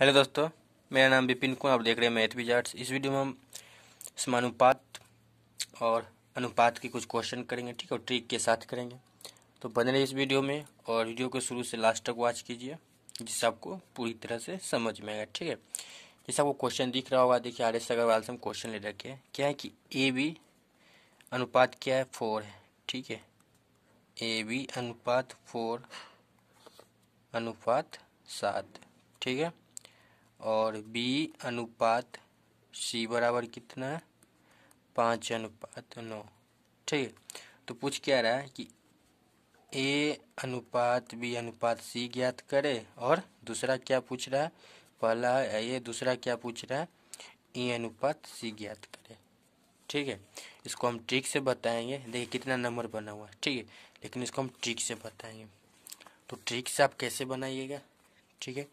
hello दोस्तों मेरा नाम विपिन कुमार आप देख रहे हैं मैथ विजार्ट्स इस वीडियो में हम समानुपात और अनुपात के कुछ क्वेश्चन करेंगे ठीक है और ट्रिक के साथ करेंगे तो बने रहिए इस वीडियो में और वीडियो को शुरू से लास्ट तक वॉच कीजिए जिससे आपको पूरी तरह से समझ में आएगा ठीक है जैसे आपको क्वेश्चन दिख रहा होगा देखिए आर एस अग्रवाल से हम क्वेश्चन ले रखे हैं क्या है कि ए बी अनुपात क्या है फोर है ठीक है ए बी अनुपात फोर अनुपात सात ठीक है और बी अनुपात सी बराबर कितना है पाँच अनुपात नौ ठीक है तो पूछ क्या रहा है कि ए अनुपात बी अनुपात सी ज्ञात करे और दूसरा क्या पूछ रहा है पहला है ए दूसरा क्या पूछ रहा है ई e अनुपात सी ज्ञात करे ठीक है इसको हम ट्रिक से बताएंगे देखिए कितना नंबर बना हुआ है ठीक है लेकिन इसको हम ट्रिक से बताएंगे तो ट्रिक से आप कैसे बनाइएगा ठीक है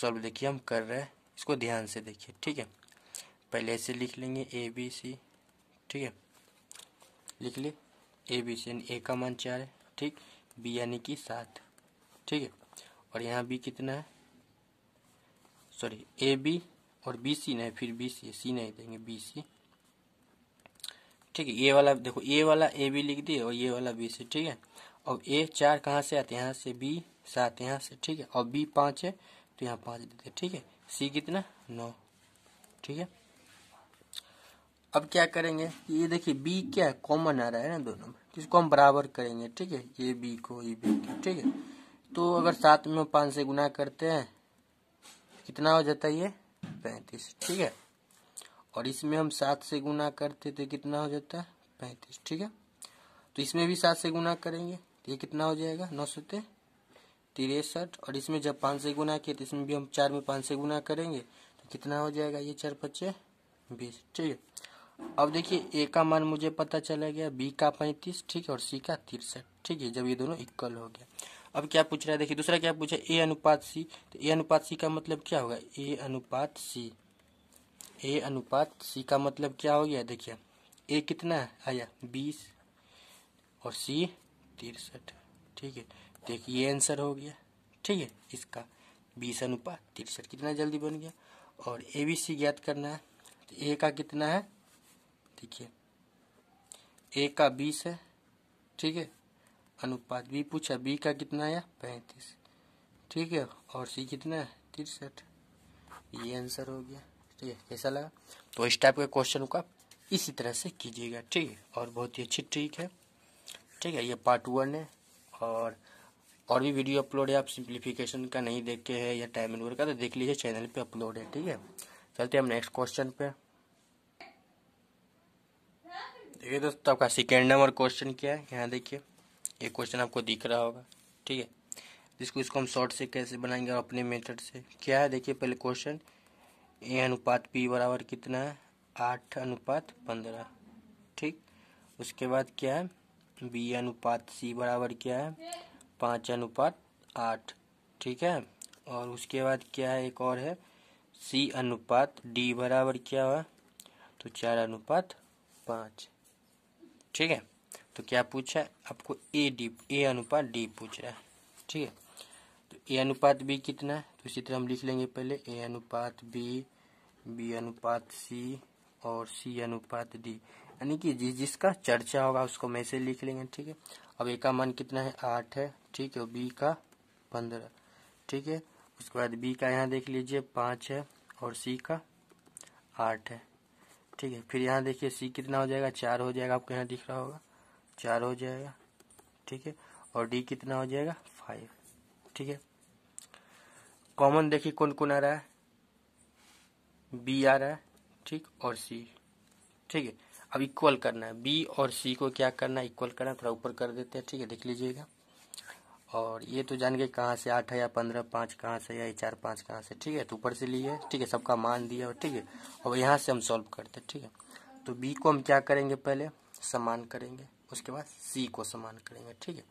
सॉल्व देखिए हम कर रहे हैं इसको ध्यान से देखिए ठीक है पहले ऐसे लिख लेंगे ए बी सी ठीक है लिख ली ए बी सी यानी ए का मान चार है ठीक बी यानी कि सात ठीक है और यहाँ बी कितना है सॉरी ए बी और बी सी नहीं फिर बी सी सी नहीं देंगे बी सी ठीक है ये वाला देखो ये वाला ए बी लिख दिए और ये वाला बी सी ठीक है अब ए चार कहाँ से आते हैं यहाँ से बी सात यहाँ से ठीक है और बी पाँच है तो यहाँ पाँच देते ठीक है सी कितना नौ ठीक है अब क्या करेंगे ये देखिए बी क्या है कॉमन आ रहा है ना दोनों में इसको हम बराबर करेंगे ठीक है ये बी को ये बी को ठीक है तो अगर सात में पाँच से गुना करते हैं कितना हो जाता है ये पैंतीस ठीक है और इसमें हम सात से गुना करते तो कितना हो जाता है पैंतीस ठीक है तो इसमें भी सात से गुना करेंगे तो ये कितना हो जाएगा नौ सौ तिरसठ और इसमें जब पाँच से गुना किया तो इसमें भी हम चार में पाँच से गुना करेंगे तो कितना हो जाएगा ये चार पच्चे बीस ठीक है अब देखिए ए का मान मुझे पता चला गया बी का पैंतीस ठीक है और सी का तिरसठ ठीक है जब ये दोनों इक्वल हो गया अब क्या पूछ रहा है देखिए दूसरा क्या पूछा ए अनुपात सी तो ए अनुपात सी का मतलब क्या होगा ए अनुपात सी ए अनुपात सी का मतलब क्या हो गया देखिए ए कितना आया बीस और सी तिरसठ ठीक है देखिए ये आंसर हो गया ठीक है इसका बीस अनुपात तिरसठ कितना जल्दी बन गया और ए बी सी ज्ञात करना है तो ए का कितना है देखिए ए का बीस है ठीक है अनुपात बी पूछा बी का कितना है पैंतीस ठीक है और सी कितना है तिरसठ ये आंसर हो गया ठीक है कैसा लगा तो इस टाइप के क्वेश्चन का आप इसी तरह से कीजिएगा ठीक है और बहुत ही अच्छी ट्रिक है ठीक है ये पार्ट वन है और और भी वीडियो अपलोड है आप सिंप्लीफिकेशन का नहीं देखे है या टाइम एंड का तो देख लीजिए चैनल पे अपलोड है ठीक है चलते हम नेक्स्ट क्वेश्चन पे देखिए दोस्तों आपका सेकेंड नंबर क्वेश्चन क्या है यहाँ देखिए ये क्वेश्चन आपको दिख रहा होगा ठीक है जिसको इसको हम शॉर्ट से कैसे बनाएंगे और अपने मेथड से क्या है देखिए पहले क्वेश्चन ए अनुपात पी बराबर कितना है आठ अनुपात पंद्रह ठीक उसके बाद क्या है बी अनुपात सी बराबर क्या है पाँच अनुपात आठ ठीक है और उसके बाद क्या है एक और है सी अनुपात डी बराबर क्या हुआ तो चार अनुपात पाँच ठीक है तो क्या पूछा है आपको ए डी ए अनुपात डी पूछ रहा है ठीक है तो ए अनुपात बी कितना है तो इसी तरह हम लिख लेंगे पहले ए अनुपात बी बी अनुपात सी और सी अनुपात डी यानी कि जिस जिसका चर्चा होगा उसको मैसेज लिख लेंगे ठीक है अब ए का मान कितना है आठ है ठीक है बी का पंद्रह ठीक है उसके बाद बी का यहाँ देख लीजिए पाँच है और सी का आठ है ठीक है फिर यहाँ देखिए सी कितना हो जाएगा चार हो जाएगा आपको यहाँ दिख रहा होगा चार हो जाएगा ठीक है और डी कितना हो जाएगा फाइव ठीक है कॉमन देखिए कौन कौन आ रहा है बी आ रहा है ठीक और सी ठीक है अब इक्वल करना है बी और सी को क्या करना है इक्वल करना है थोड़ा ऊपर कर देते हैं ठीक है देख लीजिएगा और ये तो जान गए कहाँ से आठ है या पंद्रह पाँच कहाँ से या चार पाँच कहाँ से ठीक है तो ऊपर से लिए ठीक है सबका मान दिया और ठीक है और यहाँ से हम सॉल्व करते हैं ठीक है तो बी को हम क्या करेंगे पहले समान करेंगे उसके बाद सी को समान करेंगे ठीक है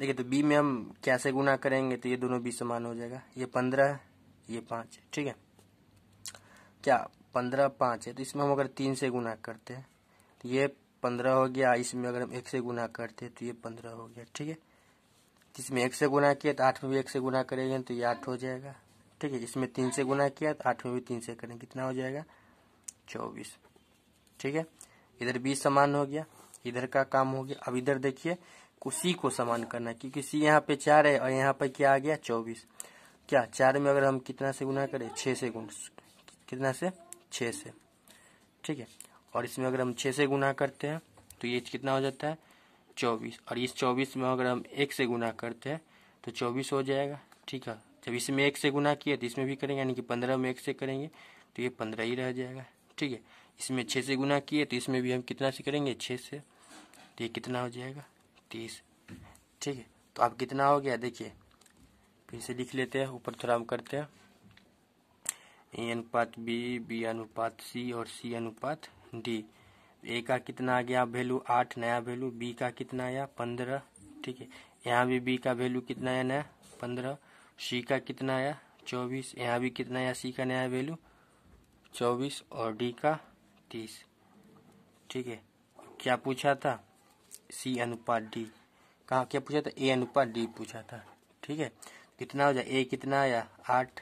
देखिए तो बी में हम कैसे गुना करेंगे तो ये दोनों बी समान हो जाएगा ये पंद्रह ये पाँच ठीक है क्या पंद्रह पाँच है तो इसमें हम अगर तीन से गुना करते हैं तो ये पंद्रह हो गया इसमें अगर हम एक से गुना करते हैं तो ये पंद्रह हो गया ठीक है इसमें एक से गुना किया तो आठ में भी एक से गुना करेंगे तो ये आठ हो जाएगा ठीक है इसमें तीन से गुना किया तो आठ में भी तीन से करेंगे कितना हो जाएगा चौबीस ठीक है इधर बीस समान हो गया इधर का काम हो गया अब इधर देखिए उसी को समान करना क्योंकि सी यहाँ पे चार है और यहाँ पे क्या आ गया चौबीस क्या चार में अगर हम कितना से गुना करें छः से गुना कितना से छः से ठीक है और इसमें अगर हम छः से गुना करते हैं तो ये कितना हो जाता है चौबीस और इस चौबीस में अगर हम एक से गुना करते हैं तो चौबीस हो जाएगा ठीक है जब इसमें एक से गुना किया तो इसमें भी करेंगे यानी कि पंद्रह में एक से करेंगे तो ये पंद्रह ही रह जाएगा ठीक है इसमें छः से गुना किए तो इसमें भी हम कितना से करेंगे छः से तो ये कितना हो जाएगा तीस ठीक है तो अब कितना हो गया देखिए फिर से लिख लेते हैं ऊपर थोड़ा हम करते हैं ए अनुपात बी बी अनुपात सी और सी अनुपात डी ए का कितना आ गया वैल्यू आठ नया वैल्यू बी का कितना आया पंद्रह ठीक है यहाँ भी बी का वैल्यू कितना आया नया पंद्रह सी का कितना आया चौबीस यहाँ भी कितना आया सी का नया वैल्यू चौबीस और डी का तीस ठीक है क्या पूछा था सी अनुपात डी कहा क्या पूछा था ए अनुपात डी पूछा था ठीक है कितना हो जाए ए कितना आया आठ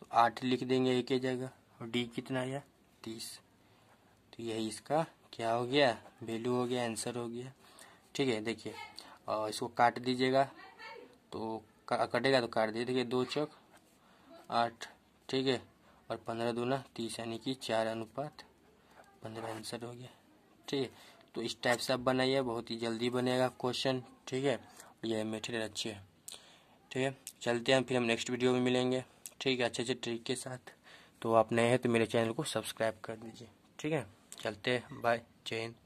तो आठ लिख देंगे ए के जगह और डी कितना आया तीस तो यही इसका क्या हो गया वैल्यू हो गया आंसर हो गया ठीक है देखिए और इसको काट दीजिएगा तो कटेगा तो काट दीजिए देखिए दो चौक आठ ठीक है और पंद्रह दूना तीस यानी कि चार अनुपात पंद्रह आंसर हो गया ठीक है तो इस टाइप से आप बनाइए बहुत ही जल्दी बनेगा क्वेश्चन ठीक है यह मेटेरियल अच्छी है ठीक है चलते हैं फिर हम नेक्स्ट वीडियो में मिलेंगे ठीक है अच्छे अच्छे ट्रिक के साथ तो आप नए हैं तो मेरे चैनल को सब्सक्राइब कर दीजिए ठीक है चलते हैं बाय चैन